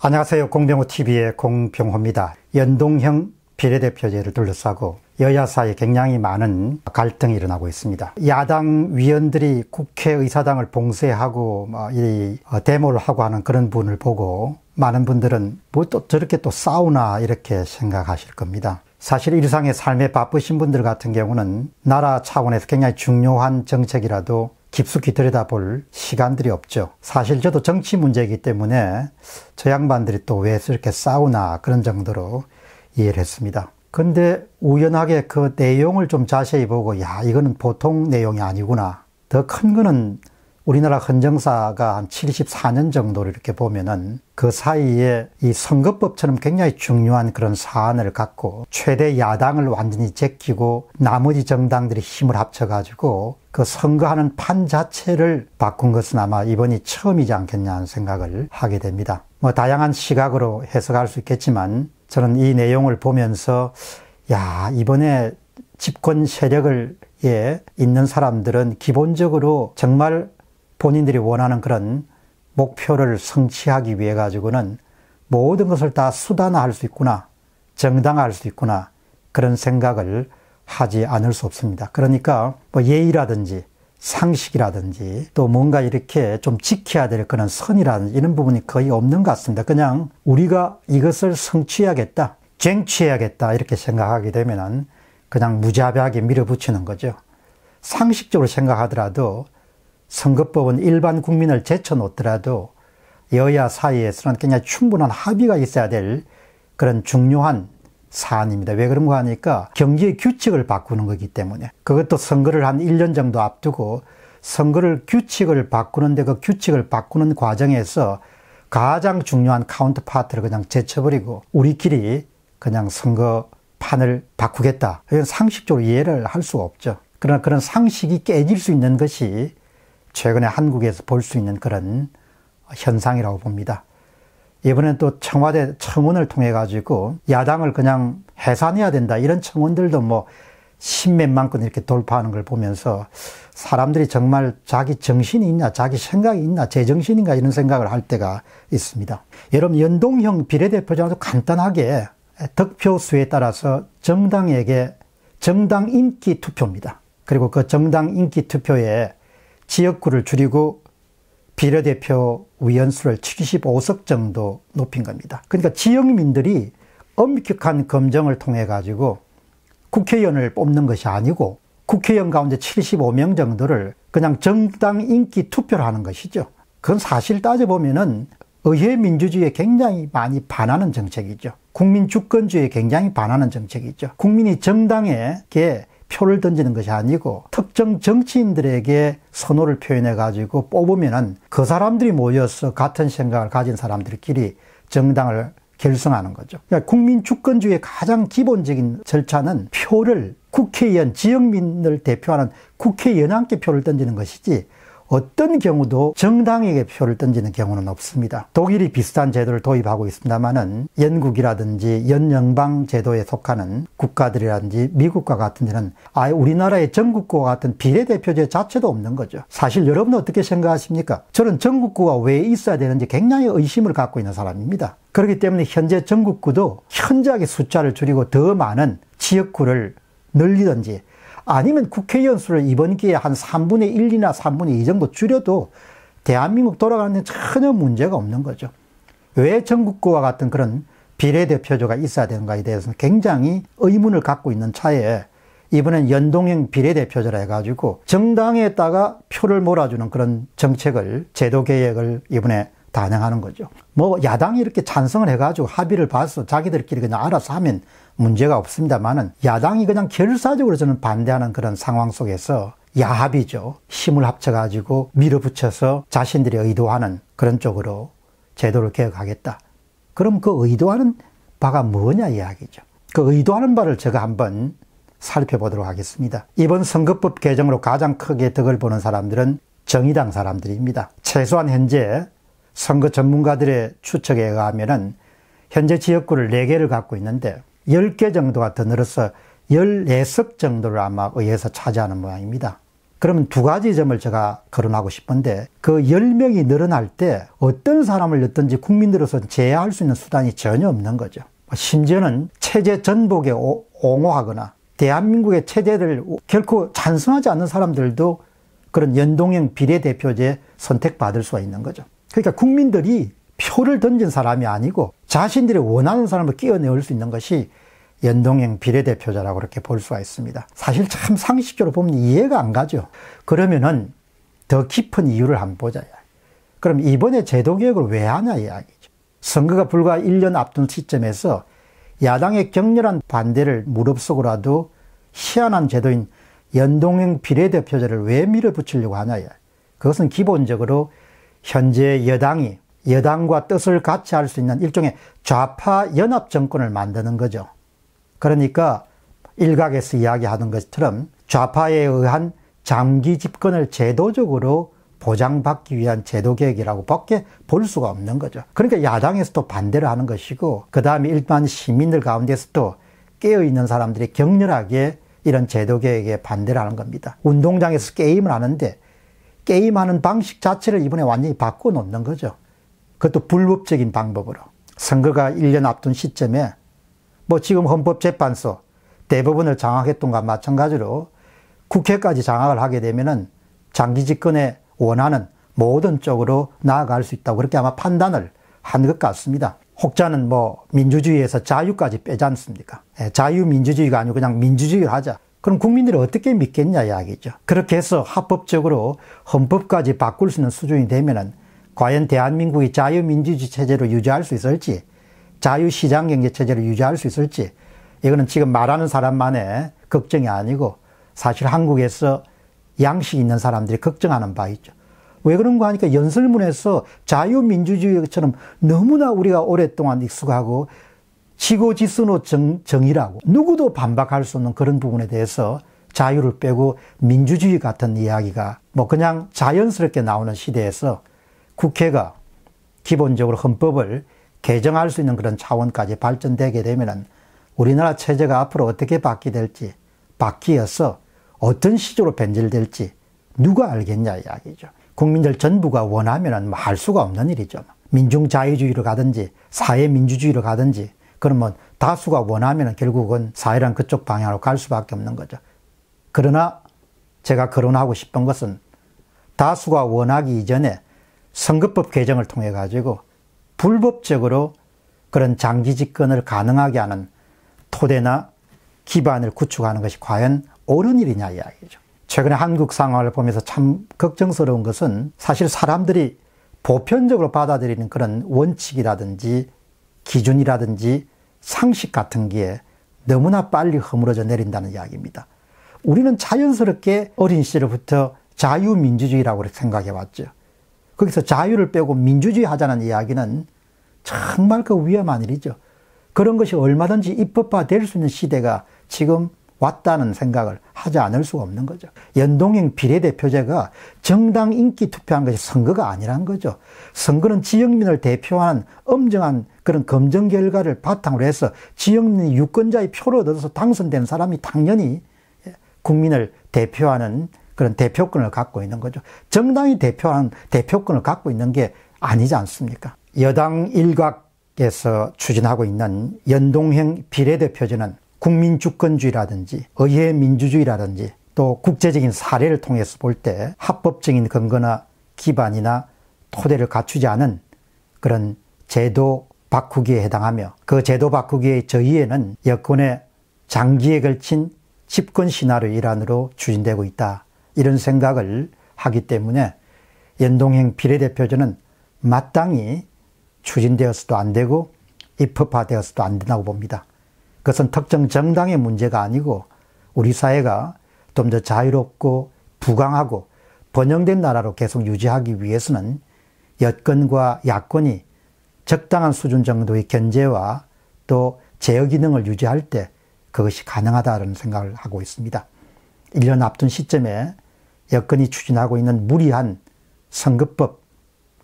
안녕하세요. 공병호TV의 공병호입니다. 연동형 비례대표제를 둘러싸고 여야 사이 굉장히 많은 갈등이 일어나고 있습니다. 야당 위원들이 국회의사당을 봉쇄하고 뭐 이 어, 데모를 하고 하는 그런 분을 보고 많은 분들은 뭐 또 저렇게 또 싸우나 이렇게 생각하실 겁니다. 사실 일상의 삶에 바쁘신 분들 같은 경우는 나라 차원에서 굉장히 중요한 정책이라도 깊숙이 들여다볼 시간들이 없죠. 사실 저도 정치 문제이기 때문에 저 양반들이 또왜저렇게 싸우나 그런 정도로 이해를 했습니다. 근데 우연하게 그 내용을 좀 자세히 보고 야 이거는 보통 내용이 아니구나. 더 큰 거는 우리나라 헌정사가 한 74년 정도를 이렇게 보면은 그 사이에 이 선거법처럼 굉장히 중요한 그런 사안을 갖고 최대 야당을 완전히 제끼고 나머지 정당들이 힘을 합쳐가지고 그 선거하는 판 자체를 바꾼 것은 아마 이번이 처음이지 않겠냐 하는 생각을 하게 됩니다. 뭐 다양한 시각으로 해석할 수 있겠지만 저는 이 내용을 보면서 야, 이번에 집권 세력을 예, 있는 사람들은 기본적으로 정말 본인들이 원하는 그런 목표를 성취하기 위해 가지고는 모든 것을 다 수단화할 수 있구나, 정당화할 수 있구나 그런 생각을 하지 않을 수 없습니다. 그러니까 뭐 예의라든지 상식이라든지 또 뭔가 이렇게 좀 지켜야 될 그런 선이라든지 이런 부분이 거의 없는 것 같습니다. 그냥 우리가 이것을 성취해야겠다, 쟁취해야겠다 이렇게 생각하게 되면은 그냥 무자비하게 밀어붙이는 거죠. 상식적으로 생각하더라도 선거법은 일반 국민을 제쳐놓더라도 여야 사이에서는 굉장히 충분한 합의가 있어야 될 그런 중요한 사안입니다. 왜 그런가 하니까 경제 규칙을 바꾸는 거기 때문에 그것도 선거를 한 1년 정도 앞두고 선거를 규칙을 바꾸는데 그 규칙을 바꾸는 과정에서 가장 중요한 카운트 파트를 그냥 제쳐버리고 우리끼리 그냥 선거판을 바꾸겠다. 이건 상식적으로 이해를 할 수가 없죠. 그러나 그런 상식이 깨질 수 있는 것이 최근에 한국에서 볼 수 있는 그런 현상이라고 봅니다. 이번엔 또 청와대 청원을 통해 가지고 야당을 그냥 해산해야 된다 이런 청원들도 뭐 십몇만 건 이렇게 돌파하는 걸 보면서 사람들이 정말 자기 정신이 있냐, 자기 생각이 있나 제정신인가 이런 생각을 할 때가 있습니다. 여러분, 연동형 비례대표제도 간단하게 득표 수에 따라서 정당에게 정당 인기 투표입니다. 그리고 그 정당 인기 투표에 지역구를 줄이고 비례대표 위원수를 75석 정도 높인 겁니다. 그러니까 지역민들이 엄격한 검정을 통해 가지고 국회의원을 뽑는 것이 아니고 국회의원 가운데 75명 정도를 그냥 정당 인기 투표를 하는 것이죠. 그건 사실 따져보면은 의회 민주주의에 굉장히 많이 반하는 정책이죠. 국민 주권주의에 굉장히 반하는 정책이죠. 국민이 정당에게 표를 던지는 것이 아니고 특정 정치인들에게 선호를 표현해 가지고 뽑으면은 그 사람들이 모여서 같은 생각을 가진 사람들끼리 정당을 결성하는 거죠. 그러니까 국민 주권주의의 가장 기본적인 절차는 표를 국회의원 지역민을 대표하는 국회의원 함께 표를 던지는 것이지 어떤 경우도 정당에게 표를 던지는 경우는 없습니다. 독일이 비슷한 제도를 도입하고 있습니다만은 영국이라든지 연영방 제도에 속하는 국가들이라든지 미국과 같은 데는 아예 우리나라의 전국구와 같은 비례대표제 자체도 없는 거죠. 사실 여러분은 어떻게 생각하십니까? 저는 전국구가 왜 있어야 되는지 굉장히 의심을 갖고 있는 사람입니다. 그렇기 때문에 현재 전국구도 현저하게 숫자를 줄이고 더 많은 지역구를 늘리든지 아니면 국회의원 수를 이번 기회에 한 3분의 1이나 3분의 2 정도 줄여도 대한민국 돌아가는 데 전혀 문제가 없는 거죠. 왜 전국구와 같은 그런 비례대표제가 있어야 되는가에 대해서는 굉장히 의문을 갖고 있는 차에 이번엔 연동형 비례대표제라 해가지고 정당에다가 표를 몰아주는 그런 정책을 제도 개혁을 이번에 단행하는 거죠. 뭐 야당이 이렇게 찬성을 해가지고 합의를 봐서 자기들끼리 그냥 알아서 하면 문제가 없습니다만은 야당이 그냥 결사적으로 저는 반대하는 그런 상황 속에서 야합이죠. 힘을 합쳐가지고 밀어붙여서 자신들이 의도하는 그런 쪽으로 제도를 개혁하겠다. 그럼 그 의도하는 바가 뭐냐 이야기죠. 그 의도하는 바를 제가 한번 살펴보도록 하겠습니다. 이번 선거법 개정으로 가장 크게 덕을 보는 사람들은 정의당 사람들입니다. 최소한 현재 선거 전문가들의 추측에 의하면은 현재 지역구를 4개를 갖고 있는데 10개 정도가 더 늘어서 14석 정도를 아마 의회에서 차지하는 모양입니다. 그러면 두 가지 점을 제가 거론하고 싶은데 그 10명이 늘어날 때 어떤 사람을 넣든지 국민들로서 제외할 수 있는 수단이 전혀 없는 거죠. 심지어는 체제 전복에 옹호하거나 대한민국의 체제를 결코 찬성하지 않는 사람들도 그런 연동형 비례대표제 선택받을 수가 있는 거죠. 그러니까 국민들이 표를 던진 사람이 아니고 자신들이 원하는 사람을 끼워 넣을 수 있는 것이 연동형 비례대표자라고 그렇게 볼 수가 있습니다. 사실 참 상식적으로 보면 이해가 안 가죠. 그러면은 더 깊은 이유를 한번 보자. 그럼 이번에 제도개혁을 왜 하냐 이야기죠. 선거가 불과 1년 앞둔 시점에서 야당의 격렬한 반대를 무릅쓰고라도 희한한 제도인 연동형 비례대표제를 왜 밀어붙이려고 하냐. 그것은 기본적으로 현재 여당이 여당과 뜻을 같이 할 수 있는 일종의 좌파 연합 정권을 만드는 거죠. 그러니까 일각에서 이야기하는 것처럼 좌파에 의한 장기 집권을 제도적으로 보장받기 위한 제도 개혁이라고 밖에 볼 수가 없는 거죠. 그러니까 야당에서도 반대를 하는 것이고, 그 다음에 일반 시민들 가운데서도 깨어있는 사람들이 격렬하게 이런 제도 개혁에 반대를 하는 겁니다. 운동장에서 게임을 하는데, 게임하는 방식 자체를 이번에 완전히 바꿔놓는 거죠. 그것도 불법적인 방법으로. 선거가 1년 앞둔 시점에 뭐 지금 헌법재판소, 대법원을 장악했던 것과 마찬가지로 국회까지 장악을 하게 되면은 장기 집권에 원하는 모든 쪽으로 나아갈 수 있다고 그렇게 아마 판단을 한 것 같습니다. 혹자는 뭐 민주주의에서 자유까지 빼지 않습니까? 예, 자유민주주의가 아니고 그냥 민주주의를 하자. 그럼 국민들이 어떻게 믿겠냐 이야기죠. 그렇게 해서 합법적으로 헌법까지 바꿀 수 있는 수준이 되면은 과연 대한민국이 자유민주주의 체제로 유지할 수 있을지 자유시장 경제체제를 유지할 수 있을지 이거는 지금 말하는 사람만의 걱정이 아니고 사실 한국에서 양식 있는 사람들이 걱정하는 바 있죠. 왜 그런가 하니까 연설문에서 자유민주주의처럼 너무나 우리가 오랫동안 익숙하고 지고지순호 정, 정의라고 누구도 반박할 수 없는 그런 부분에 대해서 자유를 빼고 민주주의 같은 이야기가 뭐 그냥 자연스럽게 나오는 시대에서 국회가 기본적으로 헌법을 개정할 수 있는 그런 차원까지 발전되게 되면은 우리나라 체제가 앞으로 어떻게 바뀌될지 바뀌어서 어떤 시조로 변질될지 누가 알겠냐 이야기죠. 국민들 전부가 원하면할 뭐 수가 없는 일이죠. 민중 자유주의로 가든지 사회 민주주의로 가든지 그러면 다수가 원하면 결국은 사회란 그쪽 방향으로 갈 수밖에 없는 거죠. 그러나 제가 거론하고 싶은 것은 다수가 원하기 이전에 선거법 개정을 통해 가지고 불법적으로 그런 장기 집권을 가능하게 하는 토대나 기반을 구축하는 것이 과연 옳은 일이냐 이야기죠. 최근에 한국 상황을 보면서 참 걱정스러운 것은 사실 사람들이 보편적으로 받아들이는 그런 원칙이라든지 기준이라든지 상식 같은 게 너무나 빨리 허물어져 내린다는 이야기입니다. 우리는 자연스럽게 어린 시절부터 자유민주주의라고 생각해 왔죠. 거기서 자유를 빼고 민주주의 하자는 이야기는 정말 그 위험한 일이죠. 그런 것이 얼마든지 입법화 될 수 있는 시대가 지금 왔다는 생각을 하지 않을 수가 없는 거죠. 연동형 비례대표제가 정당 인기 투표한 것이 선거가 아니란 거죠. 선거는 지역민을 대표하는 엄정한 그런 검증 결과를 바탕으로 해서 지역민 유권자의 표를 얻어서 당선된 사람이 당연히 국민을 대표하는 그런 대표권을 갖고 있는 거죠. 정당이 대표하는 대표권을 갖고 있는 게 아니지 않습니까? 여당 일각에서 추진하고 있는 연동형 비례대표제는 국민주권주의라든지 의회 민주주의라든지 또 국제적인 사례를 통해서 볼 때 합법적인 근거나 기반이나 토대를 갖추지 않은 그런 제도 바꾸기에 해당하며 그 제도 바꾸기의 저희에는 여권의 장기에 걸친 집권 신화를 일환으로 추진되고 있다. 이런 생각을 하기 때문에 연동형 비례대표제는 마땅히 추진되어서도 안 되고 입법화되어서도 안 된다고 봅니다. 그것은 특정 정당의 문제가 아니고 우리 사회가 좀 더 자유롭고 부강하고 번영된 나라로 계속 유지하기 위해서는 여건과 야권이 적당한 수준 정도의 견제와 또 제어 기능을 유지할 때 그것이 가능하다는 생각을 하고 있습니다. 1년 앞둔 시점에 여건이 추진하고 있는 무리한 선거법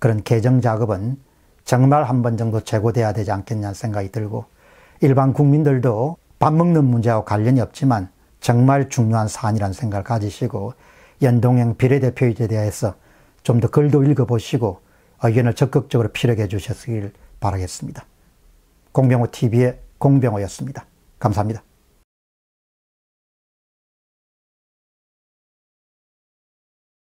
그런 개정 작업은 정말 한 번 정도 제고돼야 되지 않겠냐는 생각이 들고 일반 국민들도 밥 먹는 문제와 관련이 없지만 정말 중요한 사안이라는 생각을 가지시고 연동형 비례대표제에 대해서 좀 더 글도 읽어보시고 의견을 적극적으로 피력해 주셨길 으 바라겠습니다. 공병호 TV의 공병호였습니다. 감사합니다.